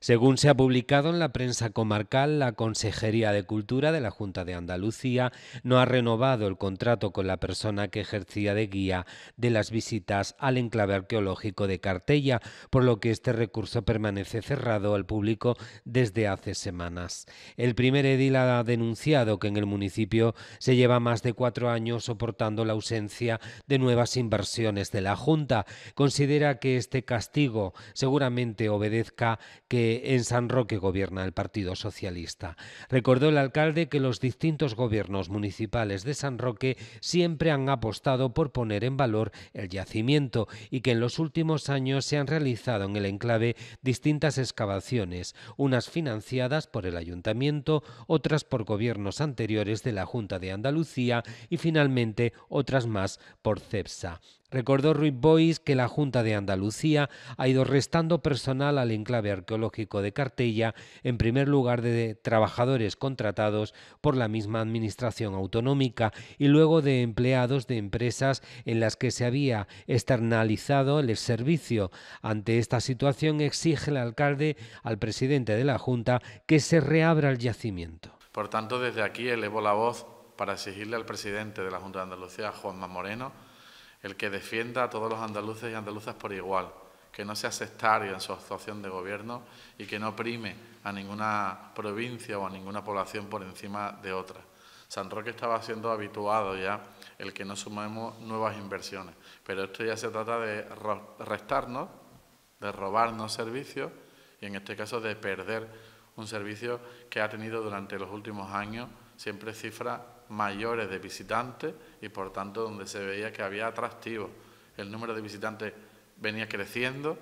Según se ha publicado en la prensa comarcal, la Consejería de Cultura de la Junta de Andalucía no ha renovado el contrato con la persona que ejercía de guía de las visitas al enclave arqueológico de Cartella, por lo que este recurso permanece cerrado al público desde hace semanas. El primer edil ha denunciado que en el municipio se lleva más de cuatro años soportando la ausencia de nuevas inversiones de la Junta. Considera que este castigo seguramente obedezca que eh, en San Roque gobierna el Partido Socialista. Recordó el alcalde que los distintos gobiernos municipales de San Roque siempre han apostado por poner en valor el yacimiento y que en los últimos años se han realizado en el enclave distintas excavaciones, unas financiadas por el ayuntamiento, otras por gobiernos anteriores de la Junta de Andalucía y finalmente otras más por CEPSA. Recordó Ruiz Bois que la Junta de Andalucía ha ido restando personal al enclave arqueológico de Cartella, en primer lugar de trabajadores contratados por la misma administración autonómica y luego de empleados de empresas en las que se había externalizado el servicio. Ante esta situación exige el alcalde al presidente de la Junta que se reabra el yacimiento. Por tanto, desde aquí elevo la voz para exigirle al presidente de la Junta de Andalucía, Juan Juanma Moreno, el que defienda a todos los andaluces y andaluzas por igual, que no sea sectario en su actuación de gobierno y que no prime a ninguna provincia o a ninguna población por encima de otra. San Roque estaba siendo habituado ya el que no sumemos nuevas inversiones, pero esto ya se trata de restarnos, de robarnos servicios y en este caso de perder un servicio que ha tenido durante los últimos años siempre cifra mayores de visitantes y por tanto donde se veía que había atractivo. El número de visitantes venía creciendo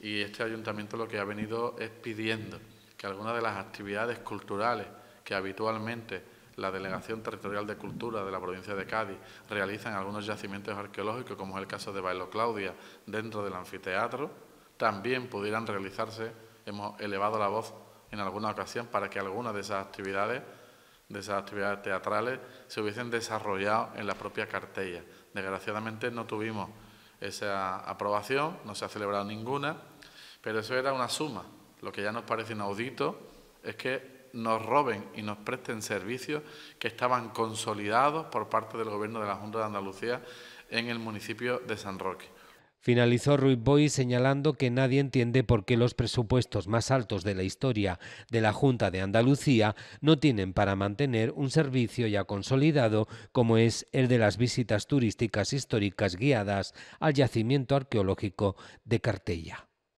y este ayuntamiento lo que ha venido es pidiendo que algunas de las actividades culturales que habitualmente la Delegación Territorial de Cultura de la provincia de Cádiz realiza en algunos yacimientos arqueológicos, como es el caso de Bailo Claudia, dentro del anfiteatro, también pudieran realizarse, hemos elevado la voz en alguna ocasión para que algunas de esas actividades de esas actividades teatrales se hubiesen desarrollado en la propia cartella. Desgraciadamente no tuvimos esa aprobación, no se ha celebrado ninguna, pero eso era una suma. Lo que ya nos parece inaudito es que nos roben y nos presten servicios que estaban consolidados por parte del Gobierno de la Junta de Andalucía en el municipio de San Roque. Finalizó Ruiz Boy señalando que nadie entiende por qué los presupuestos más altos de la historia de la Junta de Andalucía no tienen para mantener un servicio ya consolidado como es el de las visitas turísticas históricas guiadas al yacimiento arqueológico de Cartella.